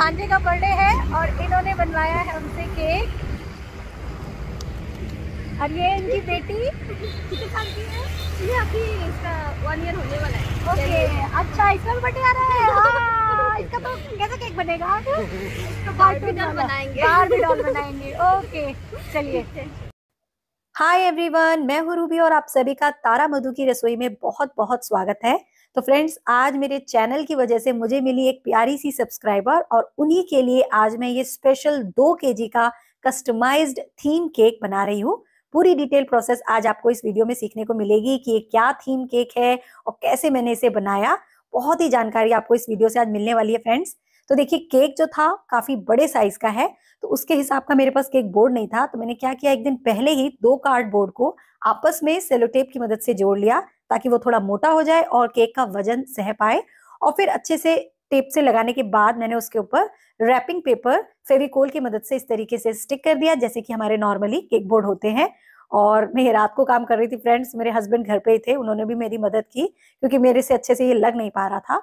भांजे का बर्थडे है और इन्होंने बनवाया है हमसे केक और ये इनकी बेटी है ये अभी इसका वन ईयर होने वाला है ओके अच्छा इसका आ रहा है हाँ इसका तो कैसा केक बनेगा हाँ, बार्बी डॉल बनाएंगे बार्बी डॉल बनाएंगे ओके चलिए हाय एवरीवन मैं हूँ रूबी और आप सभी का तारा मधु की रसोई में बहुत बहुत स्वागत है तो फ्रेंड्स आज मेरे चैनल की वजह से मुझे मिली एक प्यारी सी सब्सक्राइबर और उन्हीं के लिए आज मैं ये स्पेशल दो के का कस्टमाइज्ड थीम केक बना रही हूँ पूरी डिटेल प्रोसेस आज आपको इस वीडियो में सीखने को मिलेगी कि ये क्या थीम केक है और कैसे मैंने इसे बनाया बहुत ही जानकारी आपको इस वीडियो से आज मिलने वाली है फ्रेंड्स तो देखिए केक जो था काफी बड़े साइज का है तो उसके हिसाब का मेरे पास केक बोर्ड नहीं था तो मैंने क्या किया एक दिन पहले ही दो कार्डबोर्ड को आपस में सेलोटेप की मदद से जोड़ लिया ताकि वो थोड़ा मोटा हो जाए और केक का वजन सह पाए और फिर अच्छे से टेप से लगाने के बाद मैंने उसके ऊपर रैपिंग पेपर फेविकोल की मदद से इस तरीके से स्टिक कर दिया जैसे कि हमारे नॉर्मली केक बोर्ड होते हैं और मैं ये रात को काम कर रही थी फ्रेंड्स मेरे हस्बैंड घर पे ही थे उन्होंने भी मेरी मदद की क्योंकि मेरे से अच्छे से ये लग नहीं पा रहा था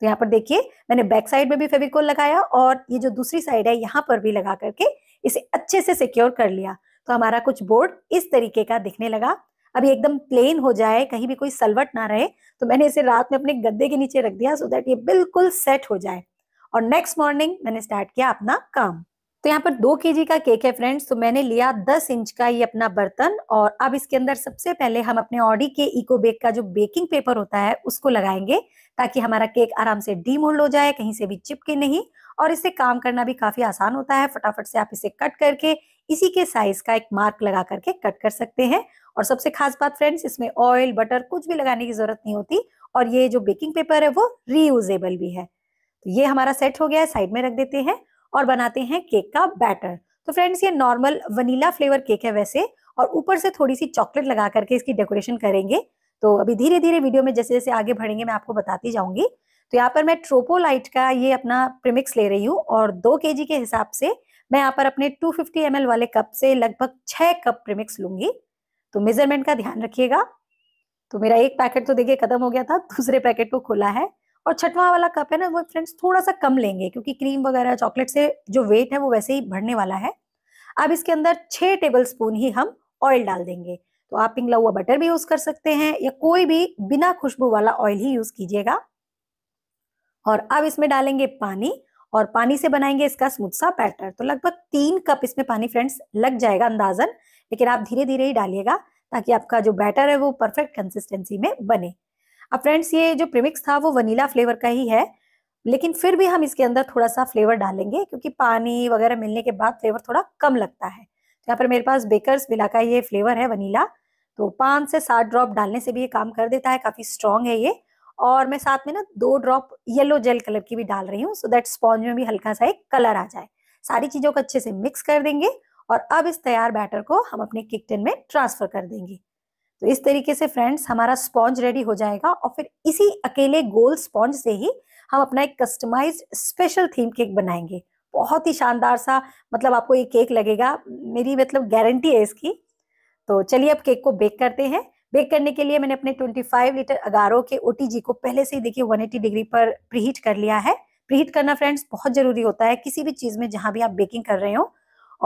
तो यहाँ पर देखिए मैंने बैक साइड में भी फेविकोल लगाया और ये जो दूसरी साइड है यहाँ पर भी लगा करके इसे अच्छे से सिक्योर कर लिया तो हमारा कुछ बोर्ड इस तरीके का दिखने लगा अभी एकदम प्लेन हो जाए कहीं भी कोई सलवट ना रहे तो मैंने इसे रात में अपने गद्दे के नीचे रख दिया सो दैट ये बिल्कुल सेट हो जाए और नेक्स्ट मॉर्निंग मैंने स्टार्ट किया अपना काम तो यहाँ पर दो के का केक है फ्रेंड्स तो मैंने लिया दस इंच का ये अपना बर्तन और अब इसके अंदर सबसे पहले हम अपने ऑडी के इको बेक का जो बेकिंग पेपर होता है उसको लगाएंगे ताकि हमारा केक आराम से डीमोल्ड हो जाए कहीं से भी चिपके नहीं और इससे काम करना भी काफी आसान होता है फटाफट से आप इसे कट करके इसी के साइज का एक मार्क लगा करके कट कर सकते हैं और सबसे खास बात फ्रेंड्स इसमें ऑयल बटर कुछ भी लगाने की जरूरत नहीं होती और ये जो बेकिंग पेपर है वो रीयूजेबल भी है तो ये हमारा सेट हो गया है साइड में रख देते हैं और बनाते हैं केक का बैटर तो फ्रेंड्स ये नॉर्मल वनीला फ्लेवर केक है वैसे और ऊपर से थोड़ी सी चॉकलेट लगा करके इसकी डेकोरेशन करेंगे तो अभी धीरे धीरे वीडियो में जैसे जैसे आगे बढ़ेंगे मैं आपको बताती जाऊंगी तो यहाँ पर मैं ट्रोपोलाइट का ये अपना प्रिमिक्स ले रही हूँ और दो के के हिसाब से मैं यहाँ पर अपने 250 फिफ्टी वाले कप से लगभग छह कप प्रीमिक्स लूंगी तो मेजरमेंट का ध्यान रखिएगा तो मेरा एक पैकेट तो देखिए खत्म हो गया था दूसरे पैकेट को खोला है और छठवां वाला कप है ना वो फ्रेंड्स थोड़ा सा कम लेंगे क्योंकि क्रीम वगैरह चॉकलेट से जो वेट है वो वैसे ही बढ़ने वाला है अब इसके अंदर छह टेबल स्पून ही हम ऑयल डाल देंगे तो आप पिंगला हुआ बटर भी यूज कर सकते हैं या कोई भी बिना खुशबू वाला ऑयल ही यूज कीजिएगा और अब इसमें डालेंगे पानी और पानी से बनाएंगे इसका स्मूथ सा बैटर तो लगभग तीन कप इसमें पानी फ्रेंड्स लग जाएगा अंदाजन लेकिन आप धीरे धीरे ही डालिएगा ताकि आपका जो बैटर है वो परफेक्ट कंसिस्टेंसी में बने अब फ्रेंड्स ये जो प्रिमिक्स था वो वनीला फ्लेवर का ही है लेकिन फिर भी हम इसके अंदर थोड़ा सा फ्लेवर डालेंगे क्योंकि पानी वगैरह मिलने के बाद फ्लेवर थोड़ा कम लगता है तो यहाँ पर मेरे पास बेकर्स बिला का ये फ्लेवर है वनीला तो पाँच से सात ड्रॉप डालने से भी ये काम कर देता है काफ़ी स्ट्रॉन्ग है ये और मैं साथ में ना दो ड्रॉप येलो जेल कलर की भी डाल रही हूँ सो दैट स्पॉन्ज में भी हल्का सा एक कलर आ जाए सारी चीज़ों को अच्छे से मिक्स कर देंगे और अब इस तैयार बैटर को हम अपने किकटेन में ट्रांसफर कर देंगे तो इस तरीके से फ्रेंड्स हमारा स्पॉन्ज रेडी हो जाएगा और फिर इसी अकेले गोल स्पॉन्ज से ही हम अपना एक कस्टमाइज स्पेशल थीम केक बनाएंगे बहुत ही शानदार सा मतलब आपको ये केक लगेगा मेरी मतलब गारंटी है इसकी तो चलिए अब केक को बेक करते हैं बेक करने के लिए मैंने अपने 25 लीटर अगारो के ओटीजी को पहले से ही देखिए 180 डिग्री पर प्रीहीट कर लिया है प्रीहीट करना फ्रेंड्स बहुत जरूरी होता है किसी भी चीज़ में जहां भी आप बेकिंग कर रहे हो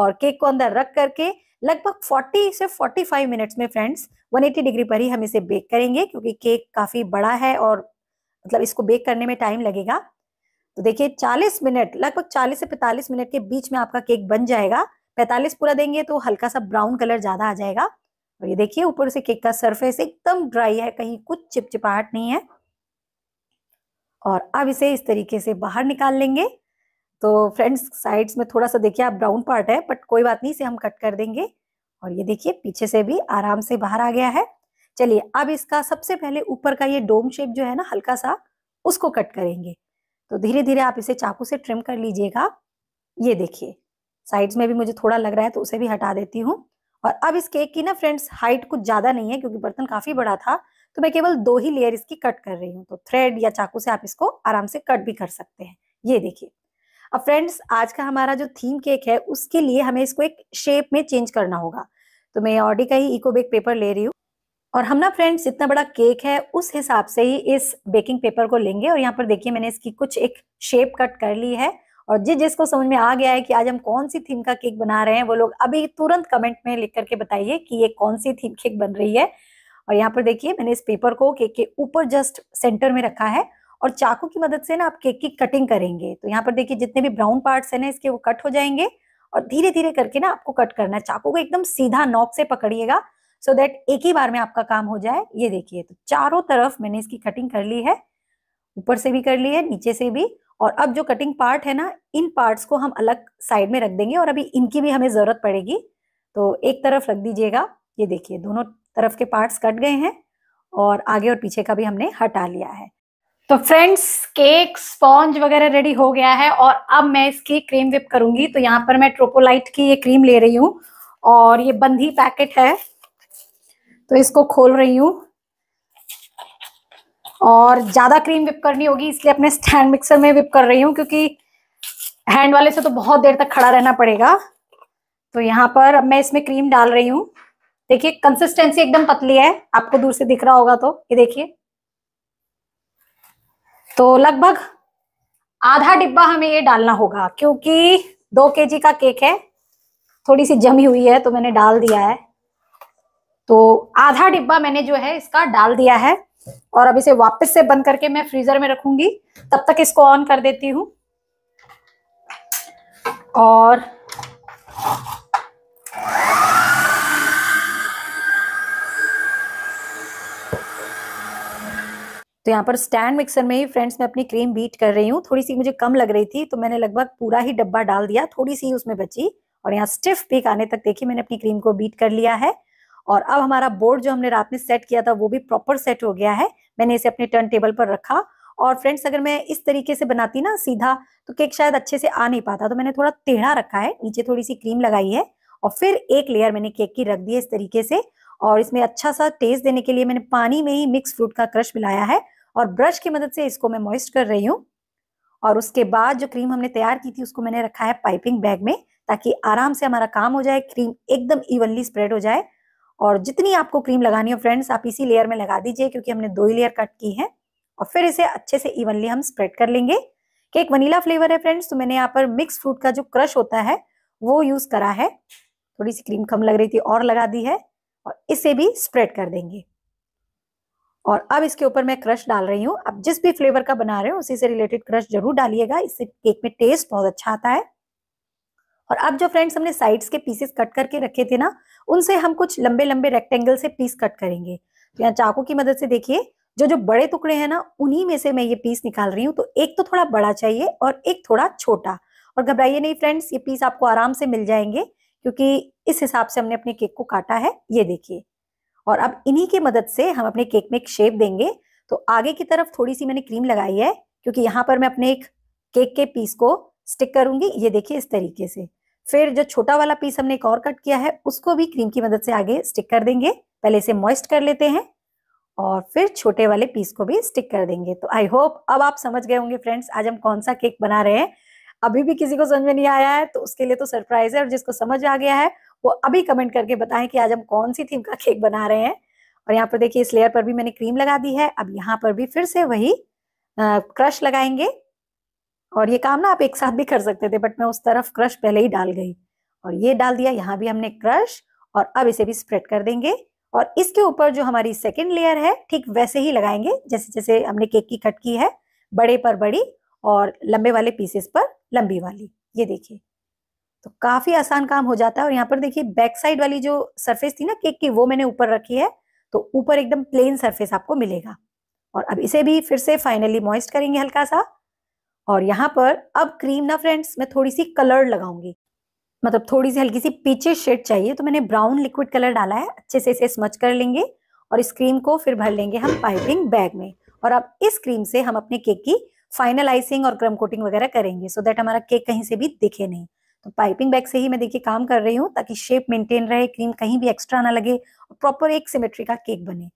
और केक को अंदर रख करके लगभग 40 से 45 मिनट्स में फ्रेंड्स 180 डिग्री पर ही हम इसे बेक करेंगे क्योंकि केक काफ़ी बड़ा है और मतलब इसको बेक करने में टाइम लगेगा तो देखिए 40 मिनट लगभग 40 से 45 मिनट के बीच में आपका केक बन जाएगा 45 पूरा देंगे तो हल्का सा ब्राउन कलर ज़्यादा आ जाएगा और ये देखिए ऊपर से केक का सरफेस एकदम ड्राई है कहीं कुछ चिपचिपाहट नहीं है और अब इसे इस तरीके से बाहर निकाल लेंगे तो फ्रेंड्स साइड्स में थोड़ा सा देखिए आप ब्राउन पार्ट है बट कोई बात नहीं इसे हम कट कर देंगे और ये देखिए पीछे से भी आराम से बाहर आ गया है चलिए अब इसका सबसे पहले ऊपर का ये डोम शेप जो है ना हल्का सा उसको कट करेंगे तो धीरे धीरे आप इसे चाकू से ट्रिम कर लीजिएगा ये देखिए साइड्स में भी मुझे थोड़ा लग रहा है तो उसे भी हटा देती हूँ और अब इस केक की ना फ्रेंड्स हाइट कुछ ज़्यादा नहीं है क्योंकि बर्तन काफ़ी बड़ा था तो मैं केवल दो ही लेयर इसकी कट कर रही हूँ तो थ्रेड या चाकू से आप इसको आराम से कट भी कर सकते हैं ये देखिए अब फ्रेंड्स आज का हमारा जो थीम केक है उसके लिए हमें इसको एक शेप में चेंज करना होगा तो मैं ऑडी का ही इको बेक पेपर ले रही हूँ और हम ना फ्रेंड्स इतना बड़ा केक है उस हिसाब से ही इस बेकिंग पेपर को लेंगे और यहाँ पर देखिए मैंने इसकी कुछ एक शेप कट कर ली है और जिस जिसको समझ में आ गया है कि आज हम कौन सी थीम का केक बना रहे हैं वो लोग अभी तुरंत कमेंट में लिख करके बताइए कि ये कौन सी थीम केक बन रही है और यहाँ पर देखिए मैंने इस पेपर को केक के ऊपर जस्ट सेंटर में रखा है और चाकू की मदद से ना आप केक की कटिंग करेंगे तो यहाँ पर देखिए जितने भी ब्राउन पार्ट्स हैं ना इसके वो कट हो जाएंगे और धीरे धीरे करके ना आपको कट करना है चाकू को एकदम सीधा नॉक से पकड़िएगा सो देट दैट एक ही बार में आपका काम हो जाए ये देखिए तो चारों तरफ मैंने इसकी कटिंग कर ली है ऊपर से भी कर ली है नीचे से भी और अब जो कटिंग पार्ट है ना इन पार्ट्स को हम अलग साइड में रख देंगे और अभी इनकी भी हमें ज़रूरत पड़ेगी तो एक तरफ रख दीजिएगा ये देखिए दोनों तरफ के पार्ट्स कट गए हैं और आगे और पीछे का भी हमने हटा लिया है तो फ्रेंड्स केक स्पॉन्ज वगैरह रेडी हो गया है और अब मैं इसकी क्रीम विप करूंगी तो यहाँ पर मैं ट्रोपोलाइट की ये क्रीम ले रही हूँ और ये बंधी पैकेट है तो इसको खोल रही हूँ और ज़्यादा क्रीम विप करनी होगी इसलिए अपने स्टैंड मिक्सर में विप कर रही हूँ क्योंकि हैंड वाले से तो बहुत देर तक खड़ा रहना पड़ेगा तो यहाँ पर अब मैं इसमें क्रीम डाल रही हूँ देखिए कंसिस्टेंसी एकदम पतली है आपको दूर से दिख रहा होगा तो ये देखिए तो लगभग आधा डिब्बा हमें ये डालना होगा क्योंकि दो जी का केक है थोड़ी सी जमी हुई है तो मैंने डाल दिया है तो आधा डिब्बा मैंने जो है इसका डाल दिया है और अब इसे वापस से बंद करके मैं फ्रीजर में रखूंगी तब तक इसको ऑन कर देती हूँ और तो यहाँ पर स्टैंड मिक्सर में ही फ्रेंड्स मैं अपनी क्रीम बीट कर रही हूँ थोड़ी सी मुझे कम लग रही थी तो मैंने लगभग पूरा ही डब्बा डाल दिया थोड़ी सी उसमें बची और यहाँ स्टिफ पीक आने तक देखिए मैंने अपनी क्रीम को बीट कर लिया है और अब हमारा बोर्ड जो हमने रात में सेट किया था वो भी प्रॉपर सेट हो गया है मैंने इसे अपने टर्न टेबल पर रखा और फ्रेंड्स अगर मैं इस तरीके से बनाती ना सीधा तो केक शायद अच्छे से आ नहीं पाता तो मैंने थोड़ा टेढ़ा रखा है नीचे थोड़ी सी क्रीम लगाई है और फिर एक लेयर मैंने केक की रख दी है इस तरीके से और इसमें अच्छा सा टेस्ट देने के लिए मैंने पानी में ही मिक्स फ्रूट का क्रश मिलाया है और ब्रश की मदद से इसको मैं मॉइस्ट कर रही हूँ और उसके बाद जो क्रीम हमने तैयार की थी उसको मैंने रखा है पाइपिंग बैग में ताकि आराम से हमारा काम हो जाए क्रीम एकदम इवनली स्प्रेड हो जाए और जितनी आपको क्रीम लगानी हो फ्रेंड्स आप इसी लेयर में लगा दीजिए क्योंकि हमने दो ही लेयर कट की है और फिर इसे अच्छे से इवनली हम स्प्रेड कर लेंगे केक वनीला फ्लेवर है फ्रेंड्स तो मैंने यहाँ पर मिक्स फ्रूट का जो क्रश होता है वो यूज करा है थोड़ी सी क्रीम कम लग रही थी और लगा दी है और इसे भी स्प्रेड कर देंगे और अब इसके ऊपर मैं क्रश डाल रही हूँ आप जिस भी फ्लेवर का बना रहे हो उसी से रिलेटेड क्रश जरूर डालिएगा इससे केक में टेस्ट बहुत अच्छा आता है और अब जो फ्रेंड्स हमने साइड्स के पीसेस कट करके रखे थे ना उनसे हम कुछ लंबे लंबे रेक्टेंगल से पीस कट करेंगे तो यहाँ चाकू की मदद से देखिए जो जो बड़े टुकड़े हैं ना उन्हीं में से मैं ये पीस निकाल रही हूँ तो एक तो थोड़ा बड़ा चाहिए और एक थोड़ा छोटा और घबराइए नहीं फ्रेंड्स ये पीस आपको आराम से मिल जाएंगे क्योंकि इस हिसाब से हमने अपने केक को काटा है ये देखिए और अब इन्हीं की मदद से हम अपने केक में एक शेप देंगे तो आगे की तरफ थोड़ी सी मैंने क्रीम लगाई है क्योंकि यहाँ पर मैं अपने एक केक के पीस को स्टिक करूंगी ये देखिए इस तरीके से फिर जो छोटा वाला पीस हमने एक और कट किया है उसको भी क्रीम की मदद से आगे स्टिक कर देंगे पहले इसे मॉइस्ट कर लेते हैं और फिर छोटे वाले पीस को भी स्टिक कर देंगे तो आई होप अब आप समझ गए होंगे फ्रेंड्स आज हम कौन सा केक बना रहे हैं अभी भी किसी को समझ में नहीं आया है तो उसके लिए तो सरप्राइज है और जिसको समझ आ गया है वो अभी कमेंट करके बताएं कि आज हम कौन सी थीम का केक बना रहे हैं और यहाँ पर देखिए इस लेयर पर भी मैंने क्रीम लगा दी है अब यहाँ पर भी फिर से वही आ, क्रश लगाएंगे और ये काम ना आप एक साथ भी कर सकते थे बट मैं उस तरफ क्रश पहले ही डाल गई और ये डाल दिया यहाँ भी हमने क्रश और अब इसे भी स्प्रेड कर देंगे और इसके ऊपर जो हमारी सेकेंड लेयर है ठीक वैसे ही लगाएंगे जैसे जैसे हमने केक की कट की है बड़े पर बड़ी और लंबे वाले पीसेस पर लंबी वाली ये देखिए तो काफी आसान काम हो जाता है और यहाँ पर देखिए बैक साइड वाली जो सरफेस थी ना केक की वो मैंने ऊपर रखी है तो ऊपर एकदम प्लेन सरफेस आपको मिलेगा और अब इसे भी फिर से फाइनली मॉइस्ट करेंगे हल्का सा और यहाँ पर अब क्रीम ना फ्रेंड्स मैं थोड़ी सी कलर लगाऊंगी मतलब थोड़ी सी हल्की सी पीचे शेड चाहिए तो मैंने ब्राउन लिक्विड कलर डाला है अच्छे से इसे स्मच कर लेंगे और इस क्रीम को फिर भर लेंगे हम पाइपिंग बैग में और अब इस क्रीम से हम अपने केक की फाइनल आइसिंग और क्रम कोटिंग वगैरह करेंगे सो so हमारा केक कहीं से भी दिखे नहीं तो पाइपिंग बैग से ही मैं देखिए काम कर रही हूँ ताकि शेप मेंटेन रहे क्रीम कहीं भी एक्स्ट्रा ना लगे और प्रॉपर एक सिमेट्री का केक बने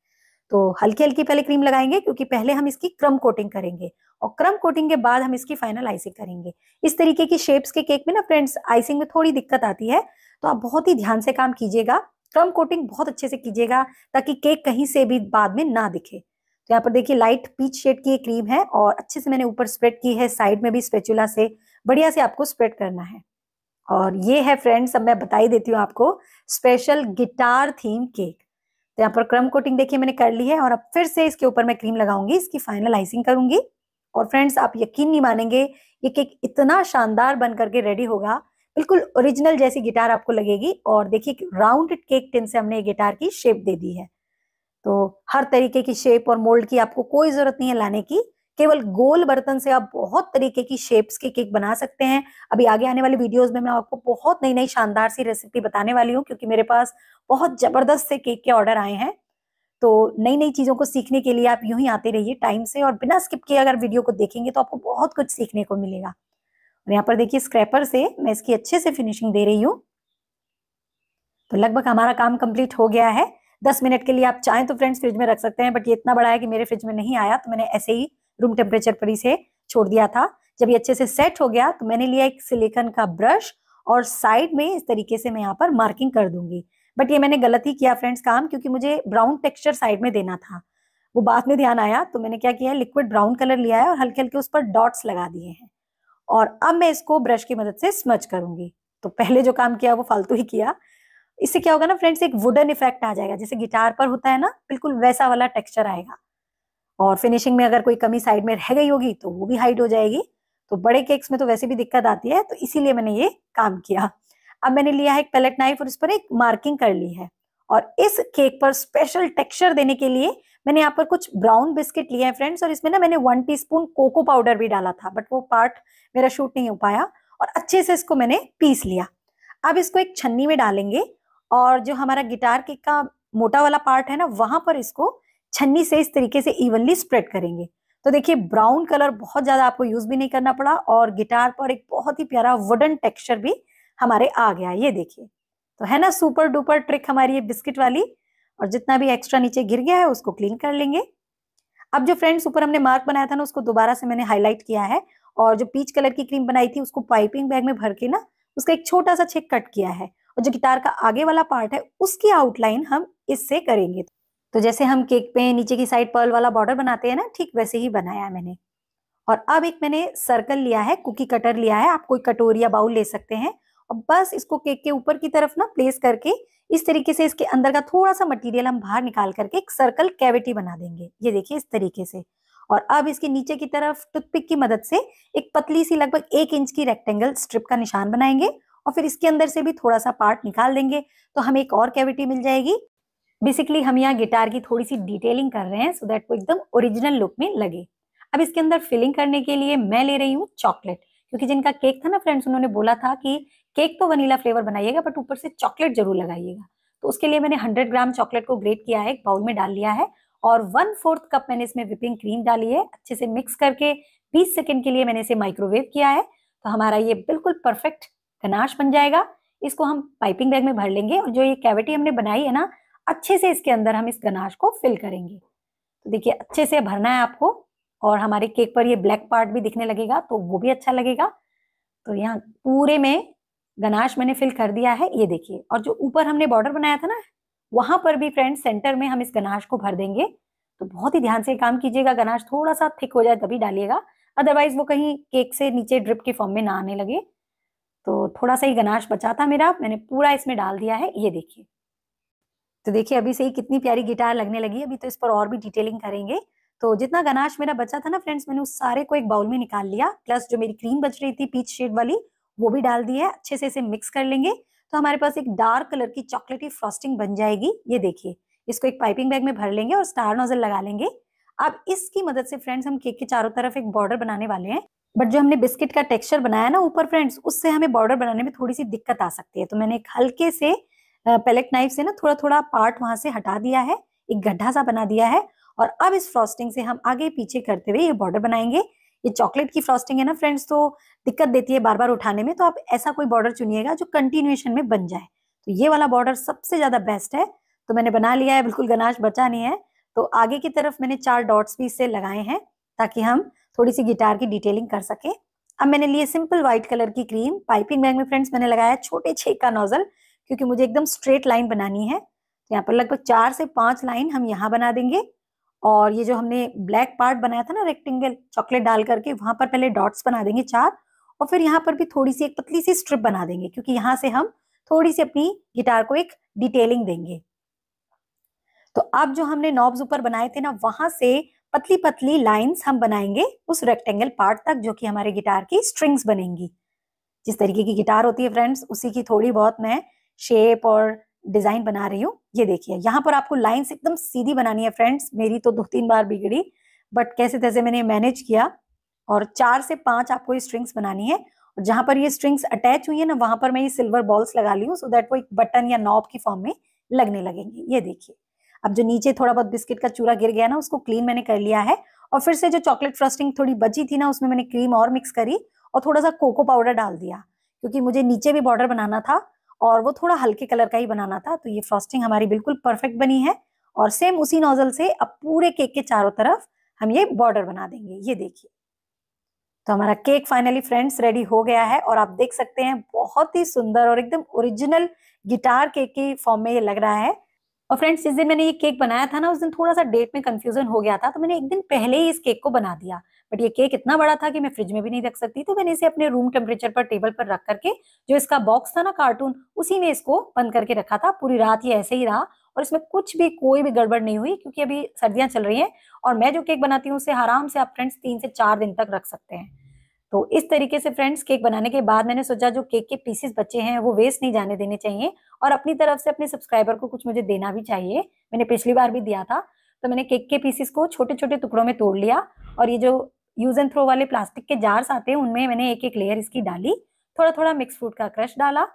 तो हल्की हल्की पहले क्रीम लगाएंगे क्योंकि पहले हम इसकी क्रम कोटिंग करेंगे और क्रम कोटिंग के बाद हम इसकी फाइनल आइसिंग करेंगे इस तरीके की शेप्स के केक में ना फ्रेंड्स आइसिंग में थोड़ी दिक्कत आती है तो आप बहुत ही ध्यान से काम कीजिएगा क्रम कोटिंग बहुत अच्छे से कीजिएगा ताकि केक कहीं से भी बाद में ना दिखे तो यहाँ पर देखिए लाइट पीच शेड की क्रीम है और अच्छे से मैंने ऊपर स्प्रेड की है साइड में भी स्पेचुला से बढ़िया से आपको स्प्रेड करना है और ये है फ्रेंड्स अब मैं बताई देती हूँ आपको स्पेशल गिटार थीम केक तो यहाँ पर क्रम कोटिंग देखिए मैंने कर ली है और अब फिर से इसके ऊपर मैं क्रीम लगाऊंगी इसकी फाइनलाइजिंग करूंगी और फ्रेंड्स आप यकीन नहीं मानेंगे ये केक इतना शानदार बन करके रेडी होगा बिल्कुल ओरिजिनल जैसी गिटार आपको लगेगी और देखिए राउंड केक टिन से हमने ये गिटार की शेप दे दी है तो हर तरीके की शेप और मोल्ड की आपको कोई ज़रूरत नहीं है लाने की केवल गोल बर्तन से आप बहुत तरीके की शेप्स के केक बना सकते हैं अभी आगे आने वाली वीडियोस में मैं आपको बहुत नई नई शानदार सी रेसिपी बताने वाली हूँ क्योंकि मेरे पास बहुत जबरदस्त से केक के ऑर्डर आए हैं तो नई नई चीज़ों को सीखने के लिए आप यूं ही आते रहिए टाइम से और बिना स्किप किए अगर वीडियो को देखेंगे तो आपको बहुत कुछ सीखने को मिलेगा और यहाँ पर देखिए स्क्रैपर से मैं इसकी अच्छे से फिनिशिंग दे रही हूँ तो लगभग हमारा काम कंप्लीट हो गया है दस मिनट के लिए आप चाहें तो फ्रेंड्स फ्रिज में रख सकते हैं बट ये इतना बड़ा है कि मेरे फ्रिज में नहीं आया तो मैंने ऐसे ही रूम टेम्परेचर पर इसे छोड़ दिया था जब ये अच्छे से सेट हो गया तो मैंने लिया एक सिलिकन का ब्रश और साइड में इस तरीके से मैं यहाँ पर मार्किंग कर दूंगी बट ये मैंने गलत ही किया फ्रेंड्स काम क्योंकि मुझे ब्राउन टेक्सचर साइड में देना था वो बाद में ध्यान आया तो मैंने क्या किया लिक्विड ब्राउन कलर लिया है और हल्के हल्के उस पर डॉट्स लगा दिए हैं और अब मैं इसको ब्रश की मदद से स्मच करूंगी तो पहले जो काम किया वो फालतू ही किया इससे क्या होगा ना फ्रेंड्स एक वुडन इफेक्ट आ जाएगा जैसे गिटार पर होता है ना बिल्कुल वैसा वाला टेक्सचर आएगा और फिनिशिंग में अगर कोई कमी साइड में रह गई होगी तो वो भी हाइड हो जाएगी तो बड़े केक्स में तो वैसे भी दिक्कत आती है तो इसीलिए मैंने ये काम किया अब मैंने लिया है एक पैलेट नाइफ और इस पर एक मार्किंग कर ली है और इस केक पर स्पेशल टेक्सचर देने के लिए मैंने यहाँ पर कुछ ब्राउन बिस्किट लिए हैं फ्रेंड्स और इसमें ना मैंने वन टीस्पून कोको पाउडर भी डाला था बट वो पार्ट मेरा शूट नहीं हो पाया और अच्छे से इसको मैंने पीस लिया अब इसको एक छन्नी में डालेंगे और जो हमारा गिटार केक का मोटा वाला पार्ट है ना वहां पर इसको छन्नी से इस तरीके से इवनली स्प्रेड करेंगे तो देखिए ब्राउन कलर बहुत ज़्यादा आपको यूज़ भी नहीं करना पड़ा और गिटार पर एक बहुत ही प्यारा वुडन टेक्सचर भी हमारे आ गया ये देखिए तो है ना सुपर डुपर ट्रिक हमारी ये बिस्किट वाली और जितना भी एक्स्ट्रा नीचे गिर गया है उसको क्लीन कर लेंगे अब जो फ्रेंड्स ऊपर हमने मार्क बनाया था ना उसको दोबारा से मैंने हाईलाइट किया है और जो पीच कलर की क्रीम बनाई थी उसको पाइपिंग बैग में भर के ना उसका एक छोटा सा छेक कट किया है और जो गिटार का आगे वाला पार्ट है उसकी आउटलाइन हम इससे करेंगे तो जैसे हम केक पे नीचे की साइड पर्ल वाला बॉर्डर बनाते हैं ना ठीक वैसे ही बनाया है मैंने और अब एक मैंने सर्कल लिया है कुकी कटर लिया है आप कोई कटोरी या बाउल ले सकते हैं और बस इसको केक के ऊपर की तरफ ना प्लेस करके इस तरीके से इसके अंदर का थोड़ा सा मटेरियल हम बाहर निकाल करके एक सर्कल कैविटी बना देंगे ये देखिए इस तरीके से और अब इसके नीचे की तरफ टूथपिक की मदद से एक पतली सी लगभग एक इंच की रेक्टेंगल स्ट्रिप का निशान बनाएंगे और फिर इसके अंदर से भी थोड़ा सा पार्ट निकाल देंगे तो हमें एक और कैविटी मिल जाएगी बेसिकली हम यहाँ गिटार की थोड़ी सी डिटेलिंग कर रहे हैं सो दैट वो एकदम ओरिजिनल लुक में लगे अब इसके अंदर फिलिंग करने के लिए मैं ले रही हूँ चॉकलेट क्योंकि जिनका केक था ना फ्रेंड्स उन्होंने बोला था कि केक तो वनीला फ्लेवर बनाइएगा बट ऊपर से चॉकलेट जरूर लगाइएगा तो उसके लिए मैंने हंड्रेड ग्राम चॉकलेट को ग्रेट किया है एक बाउल में डाल लिया है और वन फोर्थ कप मैंने इसमें विपिंग क्रीम डाली है अच्छे से मिक्स करके 20 सेकेंड के लिए मैंने इसे माइक्रोवेव किया है तो हमारा ये बिल्कुल परफेक्ट गनाश बन जाएगा इसको हम पाइपिंग बैग में भर लेंगे और जो ये कैविटी हमने बनाई है ना अच्छे से इसके अंदर हम इस गनाश को फिल करेंगे तो देखिए अच्छे से भरना है आपको और हमारे केक पर ये ब्लैक पार्ट भी दिखने लगेगा तो वो भी अच्छा लगेगा तो यहाँ पूरे में गनाश मैंने फिल कर दिया है ये देखिए और जो ऊपर हमने बॉर्डर बनाया था ना वहां पर भी फ्रेंड सेंटर में हम इस गनाश को भर देंगे तो बहुत ही ध्यान से काम कीजिएगा गनाश थोड़ा सा थिक हो जाए तभी डालिएगा अदरवाइज वो कहीं केक से नीचे ड्रिप के फॉर्म में ना आने लगे तो थोड़ा सा ही गनाश बचा था मेरा मैंने पूरा इसमें डाल दिया है ये देखिए तो देखिए अभी से ही कितनी प्यारी गिटार लगने लगी अभी तो इस पर और भी डिटेलिंग करेंगे तो जितना गनाश मेरा बचा था ना फ्रेंड्स मैंने उस सारे को एक बाउल में निकाल लिया प्लस जो मेरी क्रीम बच रही थी पीच शेड वाली वो भी डाल दी है अच्छे से इसे मिक्स कर लेंगे तो हमारे पास एक डार्क कलर की चॉकलेटी फ्रॉस्टिंग बन जाएगी ये देखिए इसको एक पाइपिंग बैग में भर लेंगे और स्टार नोजल लगा लेंगे अब इसकी मदद से फ्रेंड्स हम केक के चारों तरफ एक बॉर्डर बनाने वाले हैं बट जो हमने बिस्किट का टेक्सचर बनाया ना ऊपर फ्रेंड्स उससे हमें बॉर्डर बनाने में थोड़ी सी दिक्कत आ सकती है तो मैंने एक हल्के से पेलेट नाइफ से ना थोड़ा थोड़ा पार्ट वहां से हटा दिया है एक गड्ढा सा बना दिया है और अब इस फ्रॉस्टिंग से हम आगे पीछे करते हुए ये बॉर्डर बनाएंगे ये चॉकलेट की फ्रॉस्टिंग है ना फ्रेंड्स तो दिक्कत देती है बार बार उठाने में तो आप ऐसा कोई बॉर्डर चुनिएगा जो कंटिन्यूएशन में बन जाए तो ये वाला बॉर्डर सबसे ज्यादा बेस्ट है तो मैंने बना लिया है बिल्कुल गनाश बचा नहीं है तो आगे की तरफ मैंने चार डॉट्स भी इससे लगाए हैं ताकि हम थोड़ी सी गिटार की डिटेलिंग कर सके अब मैंने लिए सिंपल व्हाइट कलर की क्रीम पाइपिंग बैग में फ्रेंड्स मैंने लगाया छोटे छेक का नोजल क्योंकि मुझे एकदम स्ट्रेट लाइन बनानी है तो यहाँ पर लगभग चार से पांच लाइन हम यहाँ बना देंगे और ये जो हमने ब्लैक पार्ट बनाया था ना रेक्टेंगल चॉकलेट डाल करके वहां पर पहले डॉट्स बना देंगे चार और फिर यहाँ पर भी थोड़ी सी एक पतली सी स्ट्रिप बना देंगे क्योंकि यहाँ से हम थोड़ी सी अपनी गिटार को एक डिटेलिंग देंगे तो अब जो हमने नॉब्स ऊपर बनाए थे ना वहां से पतली पतली लाइंस हम बनाएंगे उस रेक्टेंगल पार्ट तक जो कि हमारे गिटार की स्ट्रिंग्स बनेंगी जिस तरीके की गिटार होती है फ्रेंड्स उसी की थोड़ी बहुत मैं शेप और डिजाइन बना रही हूँ ये देखिए यहाँ पर आपको लाइन्स एकदम सीधी बनानी है फ्रेंड्स मेरी तो दो तीन बार बिगड़ी बट कैसे तैसे मैंने मैनेज किया और चार से पांच आपको ये स्ट्रिंग्स बनानी है और जहां पर ये स्ट्रिंग्स अटैच हुई है ना वहां पर मैं ये सिल्वर बॉल्स लगा ली हूँ सो दैट वो एक बटन या नॉब की फॉर्म में लगने लगेंगे ये देखिए अब जो नीचे थोड़ा बहुत बिस्किट का चूरा गिर गया ना उसको क्लीन मैंने कर लिया है और फिर से जो चॉकलेट फ्रस्टिंग थोड़ी बची थी ना उसमें मैंने क्रीम और मिक्स करी और थोड़ा सा कोको पाउडर डाल दिया क्योंकि मुझे नीचे भी बॉर्डर बनाना था और वो थोड़ा हल्के कलर का ही बनाना था तो ये फ्रॉस्टिंग हमारी बिल्कुल परफेक्ट बनी है और सेम उसी नोजल से अब पूरे केक के चारों तरफ हम ये बॉर्डर बना देंगे ये देखिए तो हमारा केक फाइनली फ्रेंड्स रेडी हो गया है और आप देख सकते हैं बहुत ही सुंदर और एकदम ओरिजिनल गिटार केक के फॉर्म में ये लग रहा है और फ्रेंड्स जिस दिन मैंने ये केक बनाया था ना उस दिन थोड़ा सा डेट में कंफ्यूजन हो गया था तो मैंने एक दिन पहले ही इस केक को बना दिया बट ये केक इतना बड़ा था कि मैं फ्रिज में भी नहीं रख सकती तो मैंने इसे अपने रूम टेम्परेचर पर टेबल पर रख करके जो इसका बॉक्स था ना कार्टून उसी में इसको बंद करके रखा था पूरी रात ये ऐसे ही रहा और इसमें कुछ भी कोई भी गड़बड़ नहीं हुई क्योंकि अभी सर्दियां चल रही हैं और मैं जो केक बनाती हूँ उसे आराम से आप फ्रेंड्स तीन से चार दिन तक रख सकते हैं तो इस तरीके से फ्रेंड्स केक बनाने के बाद मैंने सोचा जो केक के पीसेस बचे हैं वो वेस्ट नहीं जाने देने चाहिए और अपनी तरफ से अपने सब्सक्राइबर को कुछ मुझे देना भी चाहिए मैंने पिछली बार भी दिया था तो मैंने केक के पीसेस को छोटे छोटे टुकड़ों में तोड़ लिया और ये जो यूज एंड थ्रो वाले प्लास्टिक के जार्स आते हैं उनमें मैंने एक एक लेयर इसकी डाली थोड़ा थोड़ा मिक्स फ्रूट का क्रश डाला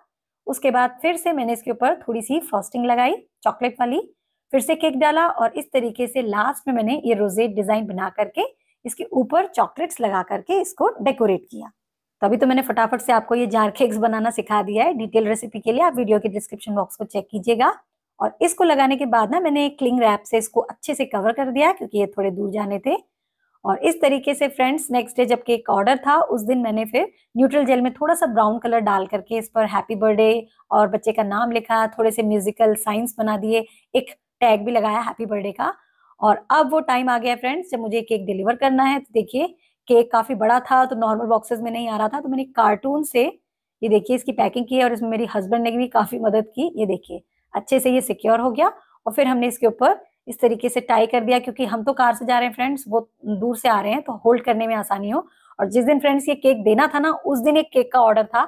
उसके बाद फिर से मैंने इसके ऊपर थोड़ी सी फ्रॉस्टिंग लगाई चॉकलेट वाली फिर से केक डाला और इस तरीके से लास्ट में मैंने ये रोजेट डिजाइन बना करके इसके ऊपर चॉकलेट्स लगा करके इसको डेकोरेट किया तभी तो, तो मैंने फटाफट से आपको ये जार केक्स बनाना सिखा दिया है डिटेल रेसिपी के लिए आप वीडियो के डिस्क्रिप्शन बॉक्स को चेक कीजिएगा और इसको लगाने के बाद ना मैंने क्लिंग रैप से इसको अच्छे से कवर कर दिया क्योंकि ये थोड़े दूर जाने थे और इस तरीके से फ्रेंड्स नेक्स्ट डे जबकि एक ऑर्डर था उस दिन मैंने फिर न्यूट्रल जेल में थोड़ा सा ब्राउन कलर डाल करके इस पर हैप्पी बर्थडे और बच्चे का नाम लिखा थोड़े से म्यूजिकल साइंस बना दिए एक टैग भी लगाया हैप्पी बर्थडे का और अब वो टाइम आ गया फ्रेंड्स जब मुझे केक डिलीवर करना है तो देखिए केक काफ़ी बड़ा था तो नॉर्मल बॉक्सेस में नहीं आ रहा था तो मैंने कार्टून से ये देखिए इसकी पैकिंग की और इसमें मेरी हस्बैंड ने भी काफ़ी मदद की ये देखिए अच्छे से ये सिक्योर हो गया और फिर हमने इसके ऊपर इस तरीके से टाई कर दिया क्योंकि हम तो कार से जा रहे हैं फ्रेंड्स वो दूर से आ रहे हैं तो होल्ड करने में आसानी हो और जिस दिन फ्रेंड्स ये केक देना था ना उस दिन एक केक का ऑर्डर था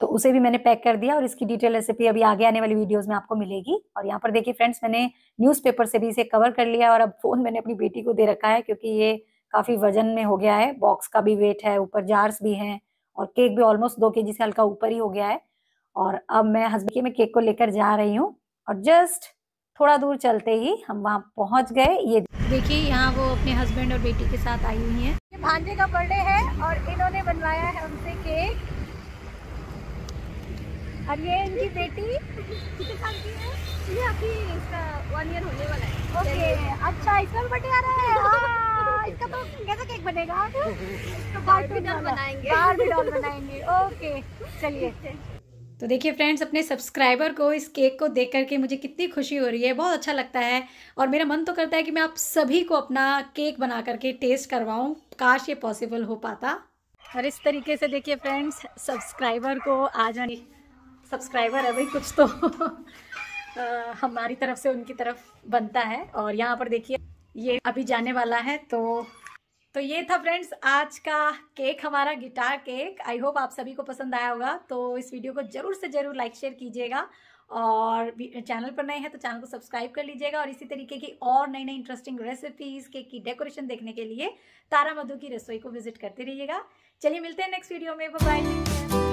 तो उसे भी मैंने पैक कर दिया और इसकी डिटेल रेसिपी अभी आगे आने वाली वीडियोस में आपको मिलेगी और यहाँ पर देखिए फ्रेंड्स मैंने न्यूज़पेपर से भी इसे कवर कर लिया और अब फ़ोन मैंने अपनी बेटी को दे रखा है क्योंकि ये काफ़ी वजन में हो गया है बॉक्स का भी वेट है ऊपर जार्स भी हैं और केक भी ऑलमोस्ट दो के जी से हल्का ऊपर ही हो गया है और अब मैं हस्बैंड के मैं केक को लेकर जा रही हूँ और जस्ट थोड़ा दूर चलते ही हम वहाँ पहुँच गए ये देखिए यहाँ वो अपने हस्बैंड और बेटी के साथ आई हुई है ये भांजे का बर्थडे है और इन्होंने बनवाया है हमसे केक और ये इनकी बेटी कितने साल की है ये अभी इसका वन ईयर होने वाला है ओके अच्छा इसका भी बर्थडे आ रहा है हाँ। इसका तो कैसा केक बनेगा बार्बी बनाएंगे बनाएंगे ओके चलिए तो देखिए फ्रेंड्स अपने सब्सक्राइबर को इस केक को देख करके मुझे कितनी खुशी हो रही है बहुत अच्छा लगता है और मेरा मन तो करता है कि मैं आप सभी को अपना केक बना करके टेस्ट करवाऊँ काश ये पॉसिबल हो पाता और इस तरीके से देखिए फ्रेंड्स सब्सक्राइबर को आज सब्सक्राइबर है भाई कुछ तो आ, हमारी तरफ से उनकी तरफ बनता है और यहाँ पर देखिए ये अभी जाने वाला है तो तो ये था फ्रेंड्स आज का केक हमारा गिटार केक आई होप आप सभी को पसंद आया होगा तो इस वीडियो को ज़रूर से ज़रूर लाइक शेयर कीजिएगा और चैनल पर नए हैं तो चैनल को सब्सक्राइब कर लीजिएगा और इसी तरीके की और नई नई इंटरेस्टिंग रेसिपीज केक की डेकोरेशन देखने के लिए तारा मधु की रसोई को विजिट करते रहिएगा चलिए मिलते हैं नेक्स्ट वीडियो में बाय